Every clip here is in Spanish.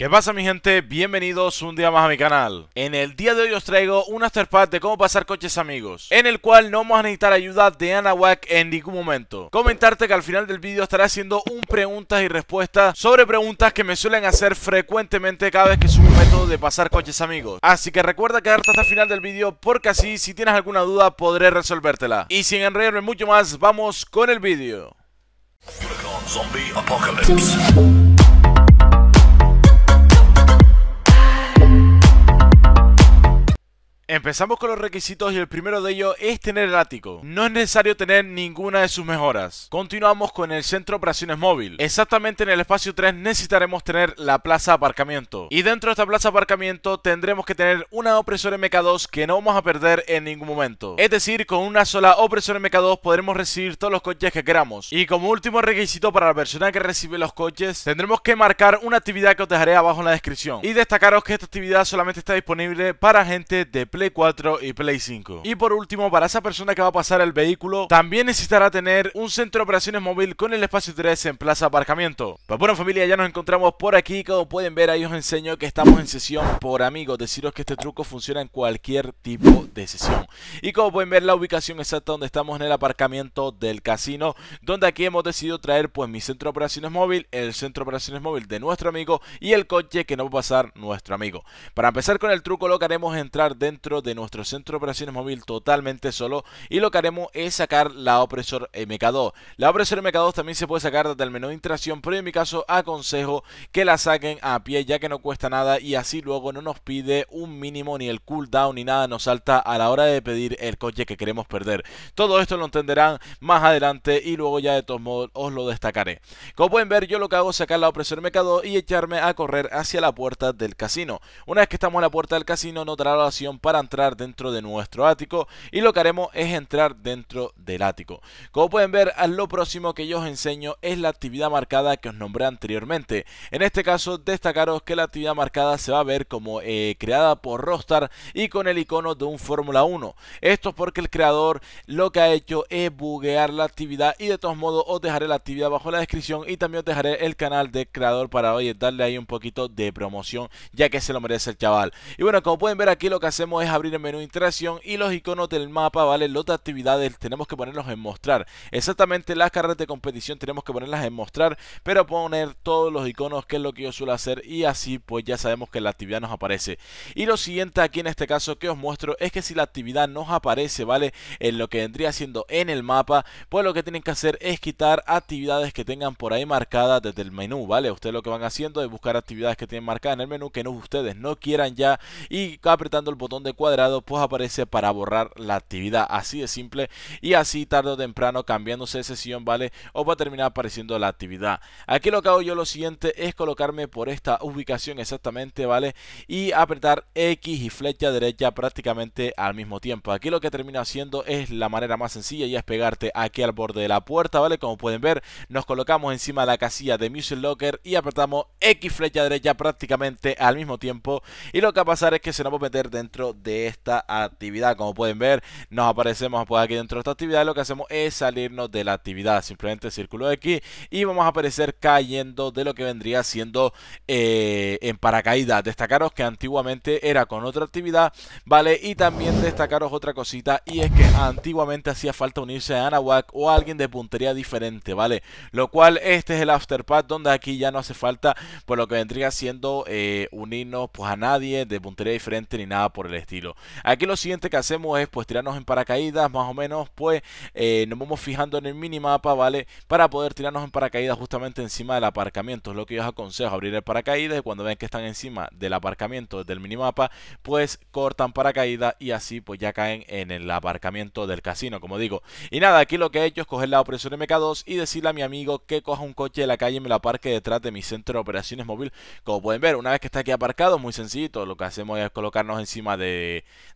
¿Qué pasa mi gente? Bienvenidos un día más a mi canal En el día de hoy os traigo un afterpad de cómo pasar coches amigos En el cual no vamos a necesitar ayuda de Anahuac en ningún momento Comentarte que al final del vídeo estaré haciendo un preguntas y respuestas Sobre preguntas que me suelen hacer frecuentemente cada vez que subo un método de pasar coches amigos Así que recuerda quedarte hasta el final del vídeo porque así si tienes alguna duda podré resolvértela Y sin enredarme mucho más, vamos con el vídeo Empezamos con los requisitos y el primero de ellos es tener el ático. No es necesario tener ninguna de sus mejoras. Continuamos con el centro operaciones móvil. Exactamente en el espacio 3 necesitaremos tener la plaza aparcamiento. Y dentro de esta plaza aparcamiento tendremos que tener una opresora MK2 que no vamos a perder en ningún momento. Es decir, con una sola opresora MK2 podremos recibir todos los coches que queramos. Y como último requisito para la persona que recibe los coches, tendremos que marcar una actividad que os dejaré abajo en la descripción. Y destacaros que esta actividad solamente está disponible para gente de Play Play 4 y Play 5. Y por último, para esa persona que va a pasar el vehículo, también necesitará tener un centro de operaciones móvil con el espacio 3 en plaza aparcamiento. Pues bueno familia, ya nos encontramos por aquí, como pueden ver ahí os enseño que estamos en sesión por amigos. Deciros que este truco funciona en cualquier tipo de sesión. Y como pueden ver la ubicación exacta donde estamos en el aparcamiento del casino, donde aquí hemos decidido traer pues mi centro de operaciones móvil, el centro de operaciones móvil de nuestro amigo y el coche que nos va a pasar nuestro amigo. Para empezar con el truco lo que haremos es entrar dentro de nuestro centro de operaciones móvil totalmente solo y lo que haremos es sacar la opresor MK2. La opresor MK2 también se puede sacar desde el menú de interacción, pero en mi caso aconsejo que la saquen a pie ya que no cuesta nada y así luego no nos pide un mínimo ni el cooldown ni nada nos salta a la hora de pedir el coche que queremos perder. Todo esto lo entenderán más adelante y luego ya de todos modos os lo destacaré. Como pueden ver yo lo que hago es sacar la opresor MK2 y echarme a correr hacia la puerta del casino. Una vez que estamos en la puerta del casino notará la opción para entrar dentro de nuestro ático y lo que haremos es entrar dentro del ático. Como pueden ver, lo próximo que yo os enseño es la actividad marcada que os nombré anteriormente. En este caso, destacaros que la actividad marcada se va a ver como eh, creada por Rostar y con el icono de un Fórmula 1. Esto es porque el creador lo que ha hecho es buguear la actividad y de todos modos os dejaré la actividad bajo la descripción y también os dejaré el canal de creador para oye, darle ahí un poquito de promoción ya que se lo merece el chaval. Y bueno, como pueden ver aquí lo que hacemos es abrir el menú interacción y los iconos del mapa, ¿vale? Los de actividades tenemos que ponerlos en mostrar. Exactamente las carreras de competición tenemos que ponerlas en mostrar, pero poner todos los iconos que es lo que yo suelo hacer y así pues ya sabemos que la actividad nos aparece. Y lo siguiente aquí en este caso que os muestro es que si la actividad nos aparece, ¿vale? En lo que vendría siendo en el mapa, pues lo que tienen que hacer es quitar actividades que tengan por ahí marcadas desde el menú, ¿vale? Ustedes lo que van haciendo es buscar actividades que tienen marcadas en el menú que no ustedes no quieran ya y apretando el botón de cuadrado, pues aparece para borrar la actividad. Así de simple y así tarde o temprano cambiándose de sesión ¿vale? O va a terminar apareciendo la actividad. Aquí lo que hago yo lo siguiente es colocarme por esta ubicación exactamente, ¿vale? Y apretar X y flecha derecha prácticamente al mismo tiempo. Aquí lo que termino haciendo es la manera más sencilla y es pegarte aquí al borde de la puerta, ¿vale? Como pueden ver, nos colocamos encima de la casilla de Music Locker y apretamos X flecha derecha prácticamente al mismo tiempo. Y lo que va a pasar es que se nos va a meter dentro de esta actividad. Como pueden ver, nos aparecemos pues aquí dentro de esta actividad. Lo que hacemos es salirnos de la actividad. Simplemente círculo de aquí y vamos a aparecer cayendo de lo que vendría siendo eh, en paracaídas. Destacaros que antiguamente era con otra actividad, ¿vale? Y también destacaros otra cosita y es que antiguamente hacía falta unirse a Anahuac o a alguien de puntería diferente, ¿vale? Lo cual este es el afterpad donde aquí ya no hace falta por lo que vendría siendo eh, unirnos pues a nadie de puntería diferente ni nada por el estilo. Aquí lo siguiente que hacemos es pues tirarnos en paracaídas, más o menos pues eh, nos vamos fijando en el minimapa, ¿vale? Para poder tirarnos en paracaídas justamente encima del aparcamiento. Es lo que yo os aconsejo, abrir el paracaídas y cuando ven que están encima del aparcamiento del minimapa, pues cortan paracaídas y así pues ya caen en el aparcamiento del casino, como digo. Y nada, aquí lo que he hecho es coger la opresión MK2 y decirle a mi amigo que coja un coche de la calle y me lo aparque detrás de mi centro de operaciones móvil. Como pueden ver, una vez que está aquí aparcado, muy sencillito, lo que hacemos es colocarnos encima de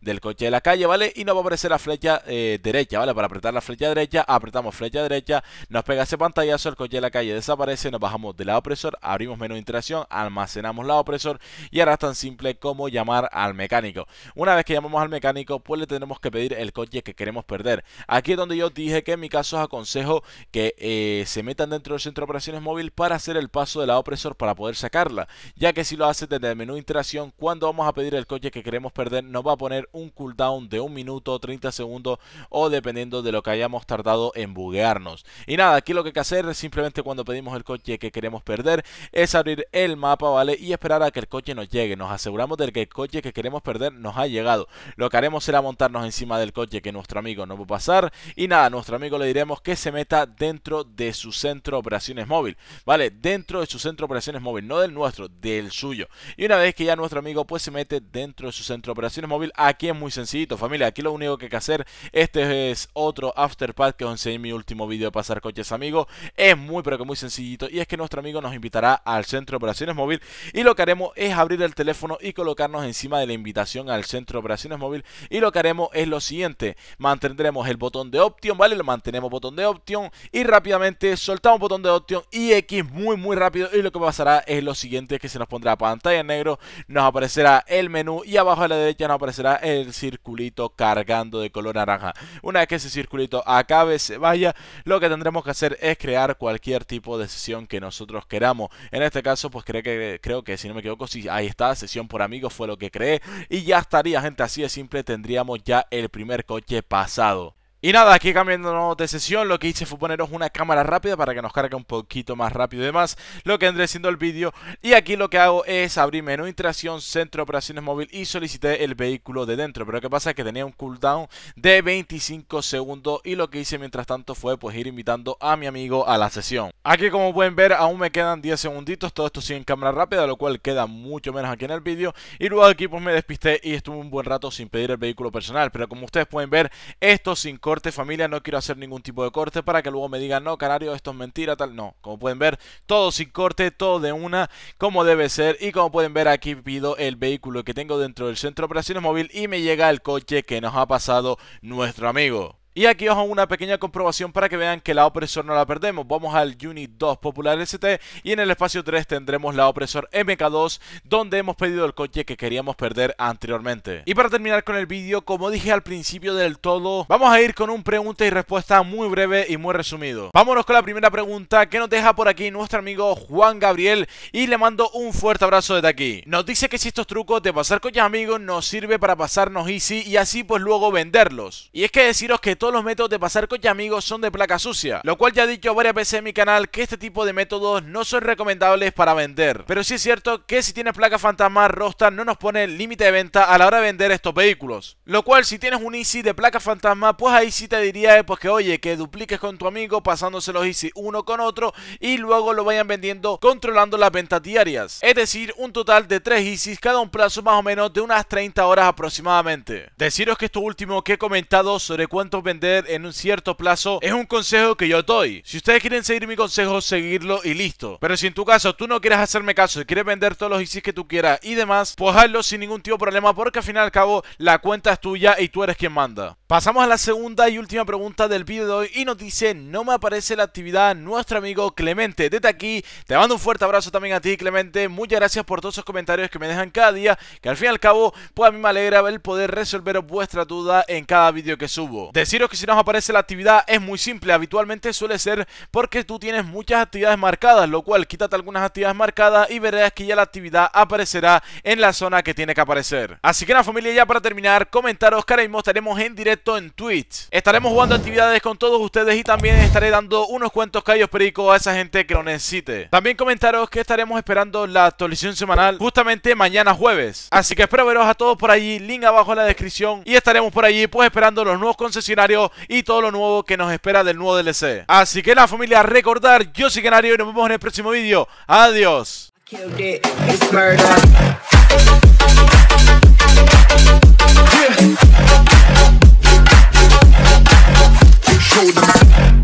del coche de la calle, ¿vale? Y nos va a aparecer la flecha eh, derecha, ¿vale? Para apretar la flecha derecha, apretamos flecha derecha, nos pega ese pantallazo, el coche de la calle desaparece, nos bajamos del lado opresor, abrimos menú de interacción, almacenamos lado opresor y ahora es tan simple como llamar al mecánico. Una vez que llamamos al mecánico, pues le tenemos que pedir el coche que queremos perder. Aquí es donde yo dije que en mi caso os aconsejo que eh, se metan dentro del centro de operaciones móvil para hacer el paso del lado opresor para poder sacarla, ya que si lo haces desde el menú de interacción, cuando vamos a pedir el coche que queremos perder, nos va a poner un cooldown de un minuto, 30 segundos o dependiendo de lo que hayamos tardado en buguearnos. Y nada, aquí lo que hay que hacer es simplemente cuando pedimos el coche que queremos perder es abrir el mapa, ¿vale? Y esperar a que el coche nos llegue. Nos aseguramos de que el coche que queremos perder nos ha llegado. Lo que haremos será montarnos encima del coche que nuestro amigo no va a pasar. Y nada, a nuestro amigo le diremos que se meta dentro de su centro de operaciones móvil, ¿vale? Dentro de su centro de operaciones móvil, no del nuestro, del suyo. Y una vez que ya nuestro amigo pues se mete dentro de su centro de operaciones móvil, aquí es muy sencillito, familia. Aquí lo único que hay que hacer, este es otro Afterpad que os enseñé en mi último vídeo de pasar coches, amigo. Es muy, pero que muy sencillito. Y es que nuestro amigo nos invitará al centro de operaciones móvil. Y lo que haremos es abrir el teléfono y colocarnos encima de la invitación al centro de operaciones móvil. Y lo que haremos es lo siguiente: mantendremos el botón de option, ¿vale? Lo mantenemos botón de opción Y rápidamente soltamos botón de opción y X muy, muy rápido. Y lo que pasará es lo siguiente: es que se nos pondrá pantalla en negro, nos aparecerá el menú y abajo a la derecha nos aparecerá el circulito cargando de color naranja. Una vez que ese circulito acabe, se vaya, lo que tendremos que hacer es crear cualquier tipo de sesión que nosotros queramos. En este caso, pues creo que, creo que si no me equivoco, si ahí está, sesión por amigos fue lo que creé. Y ya estaría, gente, así de simple tendríamos ya el primer coche pasado. Y nada, aquí cambiando de sesión, lo que hice fue poneros una cámara rápida para que nos cargue un poquito más rápido y demás, lo que andré siendo el vídeo. Y aquí lo que hago es abrir menú interacción, centro de operaciones móvil y solicité el vehículo de dentro. Pero lo que pasa que tenía un cooldown de 25 segundos y lo que hice mientras tanto fue pues ir invitando a mi amigo a la sesión. Aquí como pueden ver aún me quedan 10 segunditos, todo esto sigue en cámara rápida, lo cual queda mucho menos aquí en el vídeo. Y luego aquí pues me despisté y estuve un buen rato sin pedir el vehículo personal. Pero como ustedes pueden ver, esto sin corte familia, no quiero hacer ningún tipo de corte para que luego me digan, no, canario, esto es mentira, tal. No, como pueden ver, todo sin corte, todo de una, como debe ser. Y como pueden ver, aquí pido el vehículo que tengo dentro del centro de operaciones móvil y me llega el coche que nos ha pasado nuestro amigo. Y aquí os hago una pequeña comprobación para que vean que la opresor no la perdemos. Vamos al Unit 2 Popular ST y en el espacio 3 tendremos la opresor MK2 donde hemos pedido el coche que queríamos perder anteriormente. Y para terminar con el vídeo, como dije al principio del todo, vamos a ir con un pregunta y respuesta muy breve y muy resumido. Vámonos con la primera pregunta que nos deja por aquí nuestro amigo Juan Gabriel y le mando un fuerte abrazo desde aquí. Nos dice que si estos trucos de pasar coches amigos nos sirve para pasarnos easy y así pues luego venderlos. Y es que deciros que todos los métodos de pasar coche amigos son de placa sucia, lo cual ya he dicho varias veces en mi canal que este tipo de métodos no son recomendables para vender. Pero sí es cierto que si tienes placa fantasma, Rostar no nos pone límite de venta a la hora de vender estos vehículos. Lo cual si tienes un Easy de placa fantasma, pues ahí sí te diría eh, pues que oye, que dupliques con tu amigo pasándose los Easy uno con otro y luego lo vayan vendiendo controlando las ventas diarias. Es decir, un total de tres Easy cada un plazo más o menos de unas 30 horas aproximadamente. Deciros que es esto último que he comentado sobre cuántos en un cierto plazo es un consejo que yo doy. Si ustedes quieren seguir mi consejo, seguirlo y listo. Pero si en tu caso tú no quieres hacerme caso y quieres vender todos los ICs que tú quieras y demás, pues hazlo sin ningún tipo de problema porque al fin y al cabo la cuenta es tuya y tú eres quien manda. Pasamos a la segunda y última pregunta del vídeo de hoy y nos dice, no me aparece la actividad nuestro amigo Clemente. Desde aquí te mando un fuerte abrazo también a ti Clemente, muchas gracias por todos esos comentarios que me dejan cada día, que al fin y al cabo, pues a mí me alegra el poder resolver vuestra duda en cada vídeo que subo. Deciros que si no nos aparece la actividad es muy simple, habitualmente suele ser porque tú tienes muchas actividades marcadas, lo cual quítate algunas actividades marcadas y verás que ya la actividad aparecerá en la zona que tiene que aparecer. Así que la familia ya para terminar, comentaros que estaremos en directo en Twitch. Estaremos jugando actividades con todos ustedes y también estaré dando unos cuentos callos pericos a esa gente que lo necesite. También comentaros que estaremos esperando la actualización semanal justamente mañana jueves. Así que espero veros a todos por allí, link abajo en la descripción y estaremos por allí pues esperando los nuevos concesionarios y todo lo nuevo que nos espera del nuevo DLC. Así que la familia, recordar, yo soy Canario y nos vemos en el próximo vídeo. Adiós. cold.